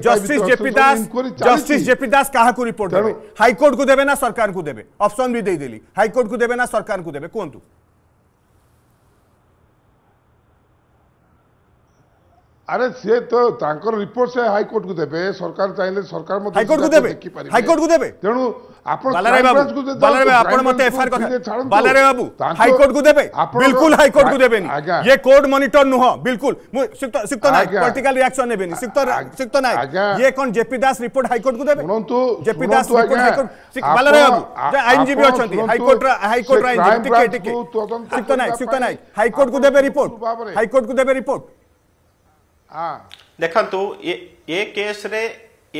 Justice JP Das justice JP Das क्या report देवे high court को देवे ना सरकार को देवे अप्सन भी देदेली हाइकोर्ट को देवे ना सरकार को देवे कहतु আরে সে তো তাঙ্কর রিপোর্ট সে হাইকোর্ট কু দেবে সরকার চাইলে সরকার মধ্যে হাইকোর্ট কু দেবে হাইকোর্ট কু দেবে তেণু আপন বালারে বাবু বালারে বাবু আপন মতে এফআইআর কথা বালারে বাবু হাইকোর্ট কু দেবে বিলকুল হাইকোর্ট কু দেবেনি ये কোর্ট মনিটর নহ বিলকুল সিক্ত সিক্ত নাই পলিটিক্যাল রিঅ্যাকশন নেবেনি সিক্ত সিক্ত নাই ইয়ে ये কোন জেপি দাস রিপোর্ট হাইকোর্ট কু দেবে শুনন্তু জেপি দাস রিপোর্ট হাইকোর্ট বালারে বাবু যে আইনজীবী অছন্তি হাইকোর্ট হাইকোর্ট আইনজীবী টিকে টিকে সিক্ত নাই সিক্ত নাই হাইকোর্ট দেবে রিপোর্ট হাইকোর্ট দেবে রিপোর্ট हाँ। देखु तो ये केस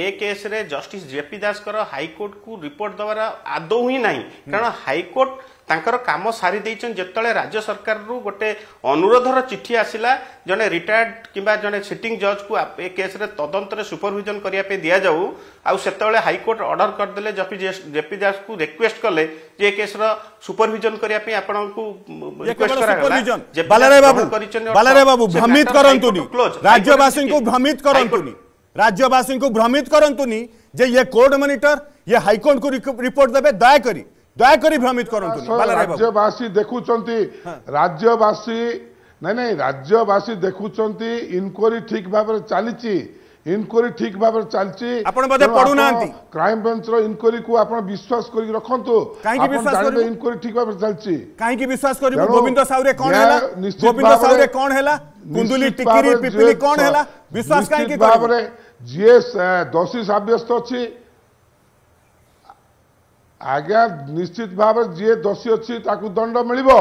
ଏ କେସ୍ରେ ଜଷ୍ଟିସ୍ ଜେପି ଦାସଙ୍କର ହାଇକୋର୍ଟକୁ ରିପୋର୍ଟ ଦେବାର ଆଦୌ ହିଁ ନାହିଁ କାରଣ ହାଇକୋର୍ଟ ତାଙ୍କର କାମ ସାରିଦେଇଛନ୍ତି ଯେତେବେଳେ ରାଜ୍ୟ ସରକାରରୁ ଗୋଟେ ଅନୁରୋଧର ଚିଠି ଆସିଲା ଜଣେ ରିଟାୟାର୍ଡ କିମ୍ବା ଜଣେ ସିଟିଂ ଜଜ୍କୁ ଏ କେସ୍ରେ ତଦନ୍ତରେ ସୁପରଭିଜନ କରିବା ପାଇଁ ଦିଆଯାଉ ଆଉ ସେତେବେଳେ ହାଇକୋର୍ଟ ଅର୍ଡର କରିଦେଲେ ଜପି ଜେପି ଦାସକୁ ରିକ୍ୱେଷ୍ଟ କଲେ ଯେ ଏ କେସ୍ର ସୁପରଭିଜନ କରିବା ପାଇଁ ଆପଣଙ୍କୁ ରିକ୍ୱେଷ୍ଟ କରାଗଲା କରିଛନ୍ତି ବାବୁ ରାଜ୍ୟବାସୀଙ୍କୁ ଭ୍ରମିତ କରନ୍ତୁନି राज्यवासी को भ्रमित करूनी जे ये कोर्ट मनिटर ये हाइकोर्ट को रिपोर्ट देवे दयाकोरी दयाकोरी भ्रमित करतुनि राज्यवासी देखुचंती राज्यवासी नहीं नहीं राज्यवासी देखुचंती इनक्वारी ठीक भाव चली ইনকোয়ারি ঠিক ভাবে চলছে আপন বদে পড়ু নাহান্তি ক্রাইম ব্রাঞ্চ র ইনকোয়ারি কো আপন বিশ্বাস করি রাখন্তু কাইকি বিশ্বাস করি ইনকোয়ারি ঠিক ভাবে চালছে কাইকি বিশ্বাস করি গোবিন্দ সাউরে কোন হেলা গোবিন্দ সাউরে কোন হেলা কুন্দুলি টিকিরি পিপিলি কোন হেলা বিশ্বাস কাইকি করি ভাবে যে দোষী সাব্যস্ত আছে আগে নিশ্চিত ভাবে যে দোষী আছে তাকে দণ্ড মিলিবো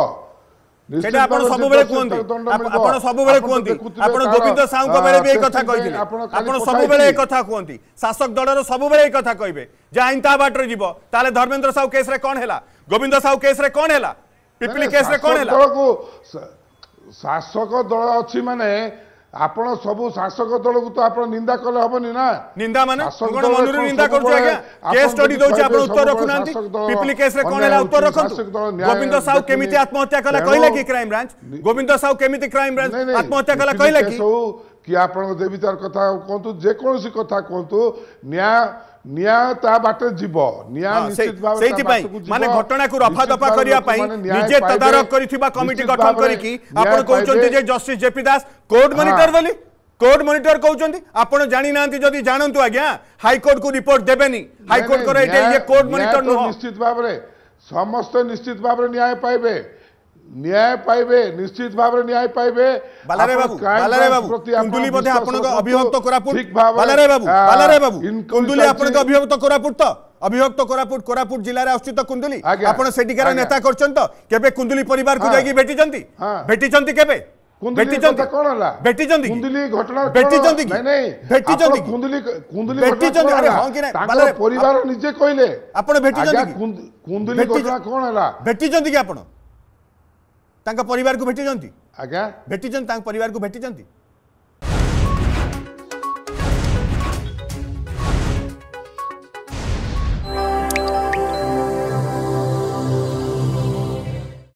সেটা ଆପଣ ସବୁବେଳେ କୁହନ୍ତି ଆପଣ ସବୁବେଳେ କୁହନ୍ତି ଆପଣ ଗୋବିନ୍ଦ ସାହୁଙ୍କ ବେଳେ ବି ଏଇ କଥା କହିଥିଲେ ଆପଣ ସବୁବେଳେ ଏ କଥା କୁହନ୍ତି ଶାସକ ଦଳର ସବୁବେଳେ ଏଇ କଥା କହିବେ ଯେ ଆଇନ ତା ବାଟରେ ଯିବ ତାହେଲେ ଧର୍ମେନ୍ଦ୍ର ସାହୁ କେସ୍ରେ କ'ଣ ହେଲା ଗୋବିନ୍ଦ ସାହୁ କେସ୍ରେ କ'ଣ ହେଲା ପିପିଲି କେସ୍ରେ କ'ଣ ହେଲା ଶାସକ ଦଳ ଅଛି ମାନେ ଆପଣ ସବୁ ଶାସକ ଦଳକୁ ତ ଆପଣ ନିନ୍ଦା କଲେ ହବନି ନା ନିନ୍ଦା ମାନେ କଣ ମନରୁ ନିନ୍ଦା କରୁଛୁ ଆଜ୍ଞା କେସ୍ ଷ୍ଟଡି ଦଉଛି ଆପଣ ଉତ୍ତର ରଖୁନାହାନ୍ତି ପିପିଲି କେସରେ କଣ ହେଲା ଉତ୍ତର ରଖନ୍ତୁ ଗୋବିନ୍ଦ ସାହୁ କେମିତି ଆତ୍ମହତ୍ୟା କଲା କହିଲା କି କ୍ରାଇମ ବ୍ରାଞ୍ଚ ଗୋବିନ୍ଦ ସାହୁ କେମିତି କ୍ରାଇମ ବ୍ରାଞ୍ଚ ଆତ୍ମହତ୍ୟା କଲା କହିଲା କି କି ଆପଣଙ୍କ ଦେବିତାର କଥା କୁହନ୍ତୁ ଯେକୌଣସି କଥା କୁହନ୍ତୁ ନ୍ୟାୟ ନିଆଁ ତା ବାଟରେ ଯିବ ନିଆଁ ନିଶ୍ଚିତ ଭାବରେ ସେଇଥିପାଇଁ ମାନେ ଘଟଣାକୁ ରଫାଦଫା କରିବା ପାଇଁ ନିଜେ ତଦାରଖ କରିଥିବା କମିଟି ଗଠନ କରିକି ଆପଣ କହୁଛନ୍ତି ଯେ justice JP Das court monitor ବୋଲି কোর্ট মনিটর কৌন আপনার জাঁ না যদি জাঁতু আজ্ঞা হাইকোর্ট কু রিপোর্ট দেবেনি হাইকোর্ট কোর্ট মনিটর নিশ্চিত ভাবে সমস্ত নিশ্চিত ভাবে ন্যায় পাইবে ন্যায় পাইবে নিশ্চিত ভাবে ন্যায় পাইবে বালারে বাবু বালারে বাবু কুন্দুলি বোধে আপনাকে অভিভক্ত কোরাপুট বালারে বাবু বালারে বাবু কুন্দুলি আপনাকে অভিভক্ত কোরাপুট তো অভিভক্ত কোরাপুট কোরাপুট জেলার আসছি তো কুন্দুলি আপনার সেটিকার নেতা করছেন তো কেবে কুন্দুলি পরিবার কু হ্যাঁ। যাই ভেটিছেন হ্যাঁ। ভেটিছেন কেবে ভেটিছন্তি কোন হলা ভেটিছন্তি কুন্দুলি ঘটনা ভেটিছন্তি নাই নাই ভেটিছন্তি কুন্দুলি কুন্দুলি ভেটিছন্তি আরে হ্যাঁ কি না তাঙ্কর পরিবার নিজে কইলে আপন ভেটিছন্তি কুন্দুলি ঘটনা কোন হলা ভেটিছন্তি কি আপন ତାଙ୍କ ପରିବାରକୁ ଭେଟିଛନ୍ତି ଆଜ୍ଞା ଭେଟିଛନ୍ତି ତାଙ୍କ ପରିବାରକୁ ଭେଟିଛନ୍ତି